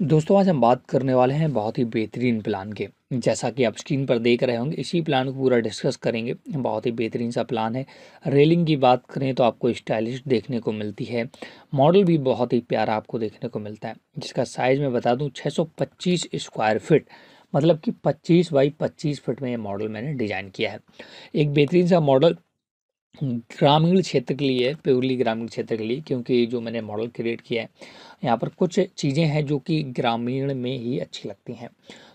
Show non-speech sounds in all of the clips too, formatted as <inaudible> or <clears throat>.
दोस्तों आज हम बात करने वाले हैं बहुत ही बेहतरीन प्लान के जैसा कि आप स्क्रीन पर देख रहे होंगे इसी प्लान को पूरा डिस्कस करेंगे बहुत ही बेहतरीन सा प्लान है रेलिंग की बात करें तो आपको स्टाइलिश देखने को मिलती है मॉडल भी बहुत ही प्यारा आपको देखने को मिलता है जिसका साइज़ मैं बता दूँ छः स्क्वायर फिट मतलब कि 25 बाई 25 फिट में ये मॉडल मैंने डिज़ाइन किया है एक बेहतरीन सा मॉडल ग्रामीण क्षेत्र के लिए प्योरली ग्रामीण क्षेत्र के लिए क्योंकि जो मैंने मॉडल क्रिएट किया है यहाँ पर कुछ चीज़ें हैं जो कि ग्रामीण में ही अच्छी लगती हैं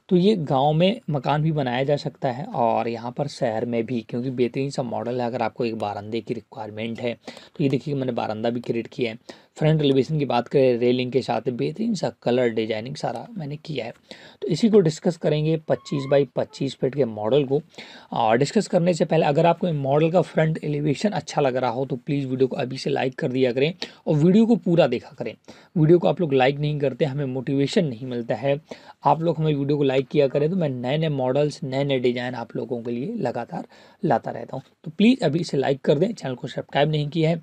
तो ये गांव में मकान भी बनाया जा सकता है और यहाँ पर शहर में भी क्योंकि बेहतरीन सा मॉडल है अगर आपको एक बारंदे की रिक्वायरमेंट है तो ये देखिए मैंने बारंदा भी क्रिएट किया है फ्रंट एलिवेशन की बात करें रेलिंग के साथ बेहतरीन सा कलर डिजाइनिंग सारा मैंने किया है तो इसी को डिस्कस करेंगे 25 बाई 25 फीट के मॉडल को और डिस्कस करने से पहले अगर आपको मॉडल का फ्रंट एलिवेशन अच्छा लग रहा हो तो प्लीज़ वीडियो को अभी से लाइक कर दिया करें और वीडियो को पूरा देखा करें वीडियो को आप लोग लाइक नहीं करते हमें मोटिवेशन नहीं मिलता है आप लोग हमें वीडियो को लाइक किया करें तो मैं नए नए मॉडल्स नए नए डिज़ाइन आप लोगों के लिए लगातार लाता रहता हूँ तो प्लीज़ अभी इसे लाइक कर दें चैनल को सब्सक्राइब नहीं किया है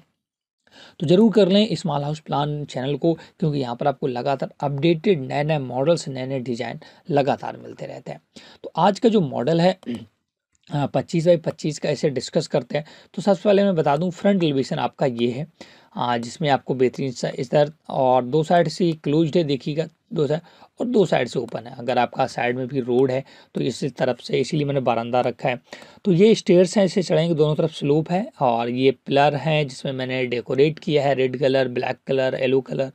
तो ज़रूर कर लें स्मॉल हाउस प्लान चैनल को क्योंकि यहाँ पर आपको लगातार अपडेटेड नए नए मॉडल्स नए नए डिज़ाइन लगातार मिलते रहते हैं तो आज का जो मॉडल है <clears throat> हाँ, पच्चीस बाई पच्चीस का इसे डिस्कस करते हैं तो सबसे पहले मैं बता दूं फ्रंट एलिवेशन आपका ये है हाँ, जिसमें आपको बेहतरीन सा इधर और दो साइड से क्लोज है देखिएगा दो साइड और दो साइड से ओपन है अगर आपका साइड में भी रोड है तो इस तरफ से इसीलिए मैंने बारंदा रखा है तो ये स्टेयर्स हैं इसे चढ़ेंगे दोनों तरफ स्लोप है और ये पिलर हैं जिसमें मैंने डेकोरेट किया है red colour black colour yellow colour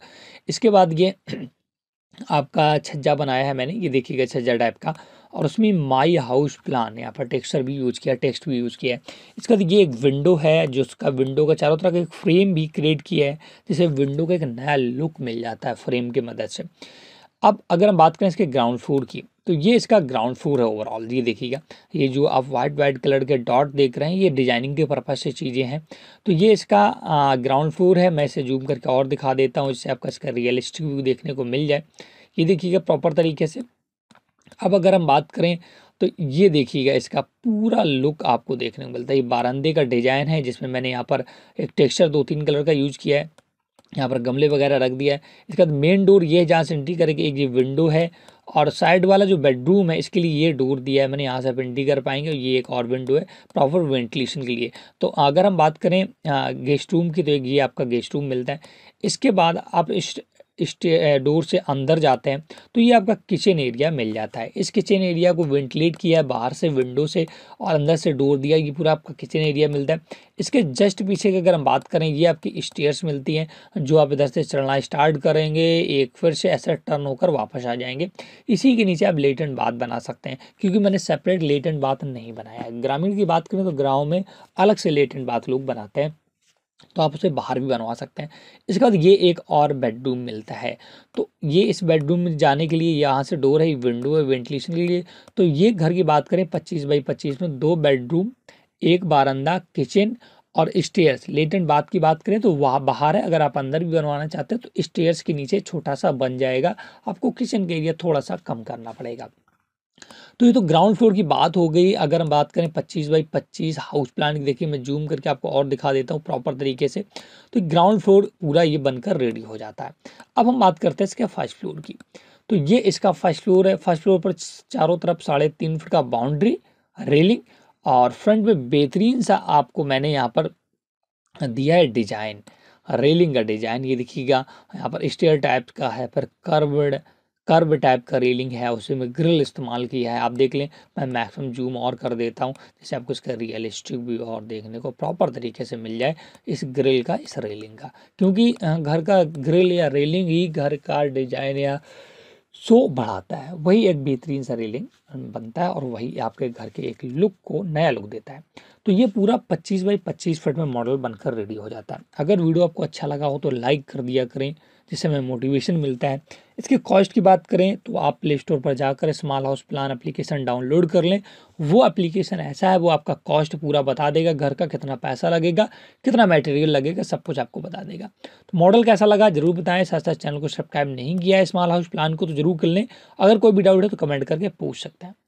इसके बाद ये <clears throat> आपका छज्जा बनाया है मैंने ये देखिएगा छज्जा टाइप का और उसमें माई हाउस प्लान यहाँ पर टेक्सचर भी यूज़ किया टेक्स्ट भी यूज़ किया है इसका ये एक विंडो है जिसका विंडो का चारों तरफ एक फ्रेम भी क्रिएट किया है जिसे विंडो का एक नया लुक मिल जाता है फ्रेम के मदद से अब अगर हम बात करें इसके ग्राउंड फ्लोर की तो ये इसका ग्राउंड फ्लोर है ओवरऑल ये देखिएगा ये जो आप वाइट वाइट कलर के डॉट देख रहे हैं ये डिजाइनिंग के पर्पज से चीज़ें हैं तो ये इसका ग्राउंड फ्लोर है मैं इसे जूम करके और दिखा देता हूँ इससे आपका इसका रियलिस्टिक व्यू देखने को मिल जाए ये देखिएगा प्रॉपर तरीके से अब अगर हम बात करें तो ये देखिएगा इसका पूरा लुक आपको देखने को मिलता है ये बारंदे का डिज़ाइन है जिसमें मैंने यहाँ पर एक टेक्सचर दो तीन कलर का यूज किया है यहाँ पर गमले वगैरह रख दिया है इसके बाद मेन डोर ये जहाँ से एंट्री करेगी एक ये विंडो है और साइड वाला जो बेडरूम है इसके लिए ये डोर दिया है मैंने यहाँ से आप एंट्री कर पाएंगे और ये एक और विंडो है प्रॉपर वेंटिलेशन के लिए तो अगर हम बात करें गेस्ट रूम की तो ये आपका गेस्ट रूम मिलता है इसके बाद आप इस डोर से अंदर जाते हैं तो ये आपका किचन एरिया मिल जाता है इस किचन एरिया को वेंटिलेट किया है बाहर से विंडो से और अंदर से डोर दिया ये पूरा आपका किचन एरिया मिलता है इसके जस्ट पीछे की अगर हम बात करें ये आपकी स्टेयर्स मिलती हैं जो आप इधर से चलना स्टार्ट करेंगे एक फिर से ऐसा टर्न होकर वापस आ जाएंगे इसी के नीचे आप लेट एंड बाथ बना सकते हैं क्योंकि मैंने सेपरेट लेट एंड बाथ नहीं बनाया है ग्रामीण की बात करें तो ग्राउंड में अलग से लेट एंड बाथ लोग बनाते हैं तो आप उसे बाहर भी बनवा सकते हैं इसके बाद ये एक और बेडरूम मिलता है तो ये इस बेडरूम में जाने के लिए यहाँ से डोर है विंडो है वेंटिलेशन के लिए तो ये घर की बात करें पच्चीस बाई पच्चीस में दो बेडरूम एक बारंदा किचन और स्टेयर्स लेटेंट बात की बात करें तो वहाँ बाहर है अगर आप अंदर भी बनवाना चाहते हैं तो स्टेयर्स के नीचे छोटा सा बन जाएगा आपको किचन के एरिया थोड़ा सा कम करना पड़ेगा तो ये तो ग्राउंड फ्लोर की बात हो गई अगर हम बात करें 25 बाई 25 हाउस प्लान की देखिए मैं जूम करके आपको और दिखा देता हूँ प्रॉपर तरीके से तो ग्राउंड फ्लोर पूरा ये बनकर रेडी हो जाता है अब हम बात करते हैं इसके फर्स्ट फ्लोर की तो ये इसका फर्स्ट फ्लोर है फर्स्ट फ्लोर पर चारों तरफ साढ़े तीन फुट का बाउंड्री रेलिंग और फ्रंट में बेहतरीन सा आपको मैंने यहाँ पर दिया है डिजाइन रेलिंग का डिजाइन ये दिखिएगा यहाँ पर स्टेयर टाइप का है फिर कर्वड कर्व टाइप का रेलिंग है उसे में ग्रिल इस्तेमाल किया है आप देख लें मैं मैक्सिमम जूम और कर देता हूँ जिससे आपको इसका रियलिस्टिक भी और देखने को प्रॉपर तरीके से मिल जाए इस ग्रिल का इस रेलिंग का क्योंकि घर का ग्रिल या रेलिंग ही घर का डिजाइन या शो बढ़ाता है वही एक बेहतरीन सा रेलिंग बनता है और वही आपके घर के एक लुक को नया लुक देता है तो ये पूरा 25 बाई 25 फीट में मॉडल बनकर रेडी हो जाता है अगर वीडियो आपको अच्छा लगा हो तो लाइक कर दिया करें जिससे हमें मोटिवेशन मिलता है इसके कॉस्ट की बात करें तो आप प्ले स्टोर पर जाकर small house plan application download कर लें वो एप्लीकेशन ऐसा है वो आपका कॉस्ट पूरा बता देगा घर का कितना पैसा लगेगा कितना मटेरियल लगेगा सब कुछ आपको बता देगा तो मॉडल कैसा लगा जरूर बताएं साथ साथ चैनल को सब्सक्राइब नहीं किया है स्मॉल हाउस प्लान को तो जरूर कर लें अगर कोई भी डाउट है तो कमेंट करके पूछ सकते हैं